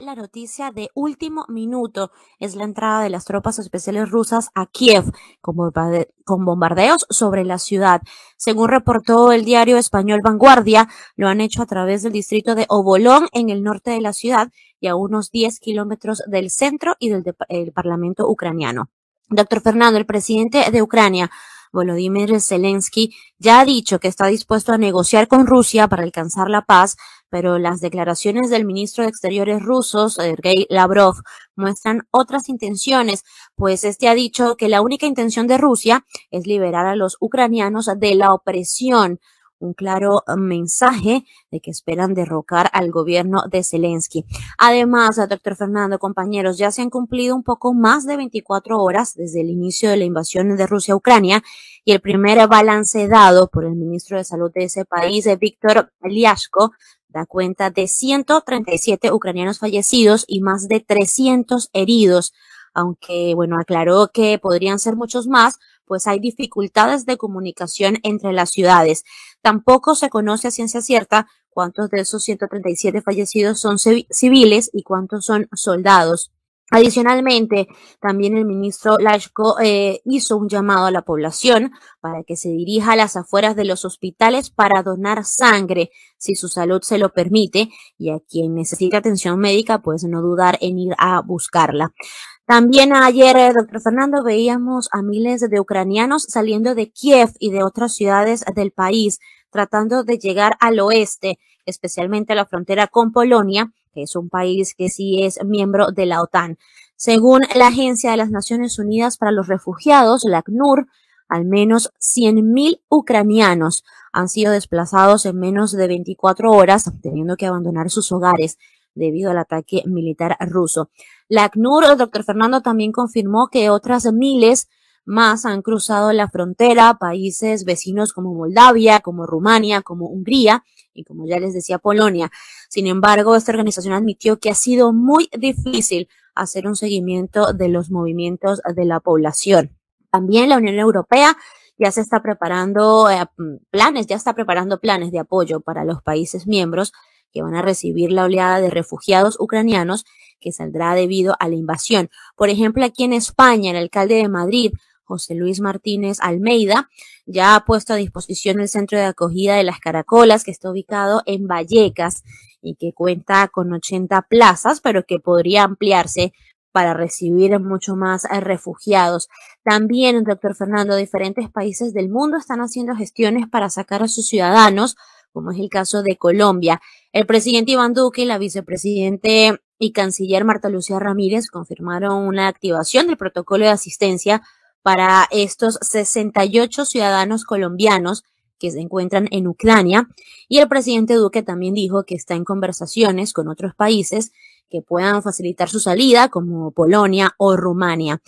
la noticia de último minuto. Es la entrada de las tropas especiales rusas a Kiev con, bombardeos sobre la ciudad. Según reportó el diario español Vanguardia, lo han hecho a través del distrito de Obolón en el norte de la ciudad y a unos 10 kilómetros del centro y del Parlamento ucraniano. Doctor Fernando, el presidente de Ucrania, Volodymyr Zelensky ya ha dicho que está dispuesto a negociar con Rusia para alcanzar la paz, pero las declaraciones del ministro de Exteriores rusos, Sergei Lavrov, muestran otras intenciones, pues este ha dicho que la única intención de Rusia es liberar a los ucranianos de la opresión un claro eh, mensaje de que esperan derrocar al gobierno de Zelensky. Además, eh, doctor Fernando, compañeros, ya se han cumplido un poco más de 24 horas desde el inicio de la invasión de Rusia a Ucrania y el primer balance dado por el ministro de Salud de ese país, eh, Víctor Liashko, da cuenta de 137 ucranianos fallecidos y más de 300 heridos, aunque, bueno, aclaró que podrían ser muchos más pues hay dificultades de comunicación entre las ciudades. Tampoco se conoce a ciencia cierta cuántos de esos 137 fallecidos son civiles y cuántos son soldados. Adicionalmente, también el ministro Lashko eh, hizo un llamado a la población para que se dirija a las afueras de los hospitales para donar sangre, si su salud se lo permite, y a quien necesita atención médica, pues no dudar en ir a buscarla. También ayer, eh, doctor Fernando, veíamos a miles de ucranianos saliendo de Kiev y de otras ciudades del país, tratando de llegar al oeste, especialmente a la frontera con Polonia, que es un país que sí es miembro de la OTAN. Según la Agencia de las Naciones Unidas para los Refugiados, la ACNUR, al menos 100.000 ucranianos han sido desplazados en menos de 24 horas, teniendo que abandonar sus hogares debido al ataque militar ruso. La ACNUR, el doctor Fernando, también confirmó que otras miles más han cruzado la frontera, países vecinos como Moldavia, como Rumania, como Hungría y como ya les decía Polonia. Sin embargo, esta organización admitió que ha sido muy difícil hacer un seguimiento de los movimientos de la población. También la Unión Europea ya se está preparando eh, planes, ya está preparando planes de apoyo para los países miembros que van a recibir la oleada de refugiados ucranianos que saldrá debido a la invasión. Por ejemplo, aquí en España, el alcalde de Madrid, José Luis Martínez Almeida, ya ha puesto a disposición el centro de acogida de las Caracolas, que está ubicado en Vallecas y que cuenta con 80 plazas, pero que podría ampliarse para recibir mucho más eh, refugiados. También, doctor Fernando, diferentes países del mundo están haciendo gestiones para sacar a sus ciudadanos como es el caso de Colombia. El presidente Iván Duque y la vicepresidente y canciller Marta Lucía Ramírez confirmaron una activación del protocolo de asistencia para estos 68 ciudadanos colombianos que se encuentran en Ucrania. Y el presidente Duque también dijo que está en conversaciones con otros países que puedan facilitar su salida, como Polonia o Rumania.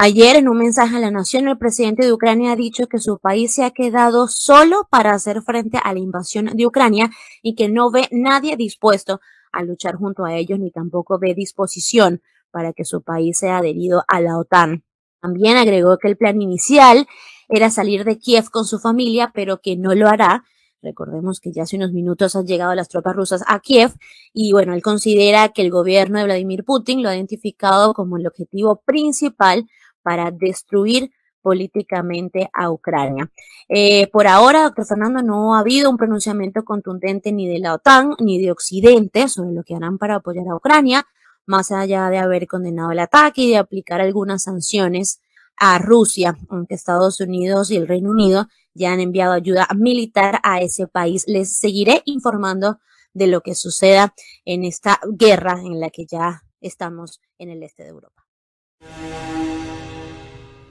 Ayer, en un mensaje a la nación, el presidente de Ucrania ha dicho que su país se ha quedado solo para hacer frente a la invasión de Ucrania y que no ve nadie dispuesto a luchar junto a ellos ni tampoco ve disposición para que su país sea adherido a la OTAN. También agregó que el plan inicial era salir de Kiev con su familia, pero que no lo hará Recordemos que ya hace unos minutos han llegado las tropas rusas a Kiev y bueno, él considera que el gobierno de Vladimir Putin lo ha identificado como el objetivo principal para destruir políticamente a Ucrania. Eh, por ahora, doctor Fernando, no ha habido un pronunciamiento contundente ni de la OTAN ni de Occidente sobre lo que harán para apoyar a Ucrania, más allá de haber condenado el ataque y de aplicar algunas sanciones a Rusia, aunque Estados Unidos y el Reino Unido ya han enviado ayuda militar a ese país. Les seguiré informando de lo que suceda en esta guerra en la que ya estamos en el este de Europa.